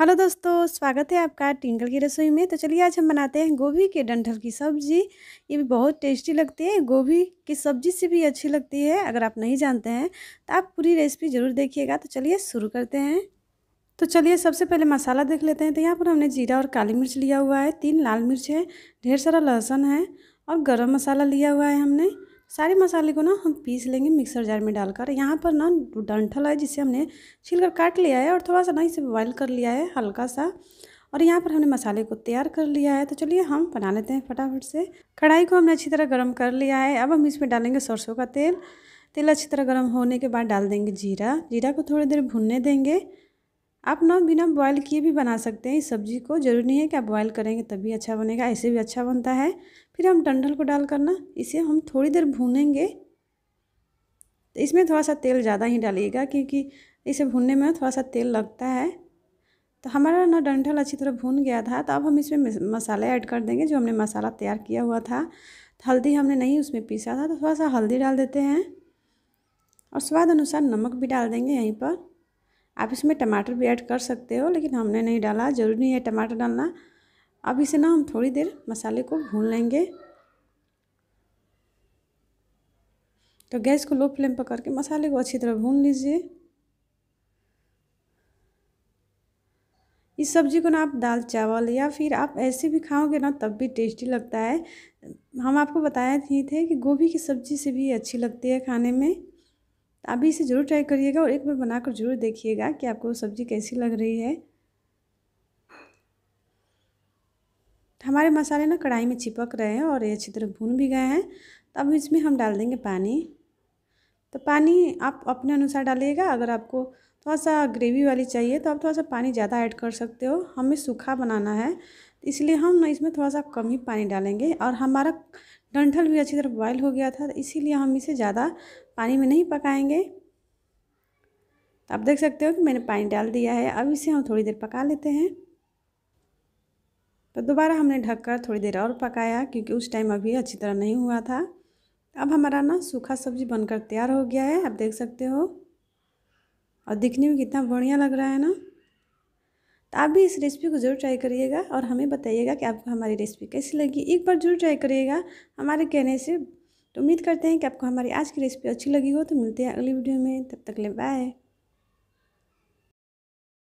hello दोस्तों स्वागत है आपका टिंकल की रसोई में तो चलिए आज हम बनाते हैं गोभी के डंठल की सब्ज़ी ये भी बहुत टेस्टी लगती है गोभी की सब्ज़ी से भी अच्छी लगती है अगर आप नहीं जानते हैं तो आप पूरी रेसिपी ज़रूर देखिएगा तो चलिए शुरू करते हैं तो चलिए सबसे पहले मसाला देख लेते हैं तो यहाँ पर हमने जीरा और काली मिर्च लिया हुआ है तीन लाल मिर्च है ढेर सारा लहसुन है और गर्म मसाला लिया हुआ है हमने सारे मसाले को ना हम पीस लेंगे मिक्सर जार में डालकर यहाँ पर ना डंठल है जिसे हमने छील कर काट लिया है और थोड़ा सा ना इसे बॉयल कर लिया है हल्का सा और यहाँ पर हमने मसाले को तैयार कर लिया है तो चलिए हम बना लेते हैं फटाफट से कढ़ाई को हमने अच्छी तरह गर्म कर लिया है अब हम इसमें डालेंगे सरसों का तेल तेल अच्छी तरह गर्म होने के बाद डाल देंगे जीरा जीरा को थोड़ी देर भुनने देंगे आप ना बिना बॉयल किए भी बना सकते हैं इस सब्ज़ी को ज़रूरी नहीं है कि आप बॉयल करेंगे तभी अच्छा बनेगा ऐसे भी अच्छा बनता है फिर हम डंडल को डाल करना इसे हम थोड़ी देर भूनेंगे तो इसमें थोड़ा सा तेल ज़्यादा ही डालिएगा क्योंकि इसे भूनने में थोड़ा सा तेल लगता है तो हमारा ना डंठल अच्छी तरह भून गया था तो अब हम इसमें मसाले ऐड कर देंगे जो हमने मसाला तैयार किया हुआ था हल्दी हमने नहीं उसमें पीसा था तो थोड़ा सा हल्दी डाल देते हैं और स्वाद अनुसार नमक भी डाल देंगे यहीं पर आप इसमें टमाटर भी ऐड कर सकते हो लेकिन हमने नहीं डाला ज़रूरी नहीं है टमाटर डालना अब इसे ना हम थोड़ी देर मसाले को भून लेंगे तो गैस को लो फ्लेम पर करके मसाले को अच्छी तरह भून लीजिए इस सब्ज़ी को ना आप दाल चावल या फिर आप ऐसे भी खाओगे ना तब भी टेस्टी लगता है हम आपको बताया थी थे कि गोभी की सब्ज़ी से भी अच्छी लगती है खाने में तो आप भी इसे ज़रूर ट्राई करिएगा और एक बार बनाकर ज़रूर देखिएगा कि आपको सब्ज़ी कैसी लग रही है हमारे मसाले ना कढ़ाई में चिपक रहे हैं और ये अच्छी तरह भून भी गए हैं तो अब इसमें हम डाल देंगे पानी तो पानी आप अपने अनुसार डालिएगा अगर आपको थोड़ा सा ग्रेवी वाली चाहिए तो आप थोड़ा सा पानी ज़्यादा ऐड कर सकते हो हमें सूखा बनाना है इसलिए हम ना इसमें थोड़ा सा कम ही पानी डालेंगे और हमारा डंठल भी अच्छी तरह बॉयल हो गया था इसीलिए हम इसे ज़्यादा पानी में नहीं पकाएंगे आप देख सकते हो कि मैंने पानी डाल दिया है अब इसे हम थोड़ी देर पका लेते हैं तो दोबारा हमने ढककर थोड़ी देर और पकाया क्योंकि उस टाइम अभी अच्छी तरह नहीं हुआ था अब हमारा ना सूखा सब्जी बनकर तैयार हो गया है आप देख सकते हो और दिखने में कितना बढ़िया लग रहा है ना तो आप भी इस रेसिपी को ज़रूर ट्राई करिएगा और हमें बताइएगा कि आपको हमारी रेसिपी कैसी लगी एक बार ज़रूर ट्राई करिएगा हमारे कहने से तो उम्मीद करते हैं कि आपको हमारी आज की रेसिपी अच्छी लगी हो तो मिलते हैं अगली वीडियो में तब तक ले बाय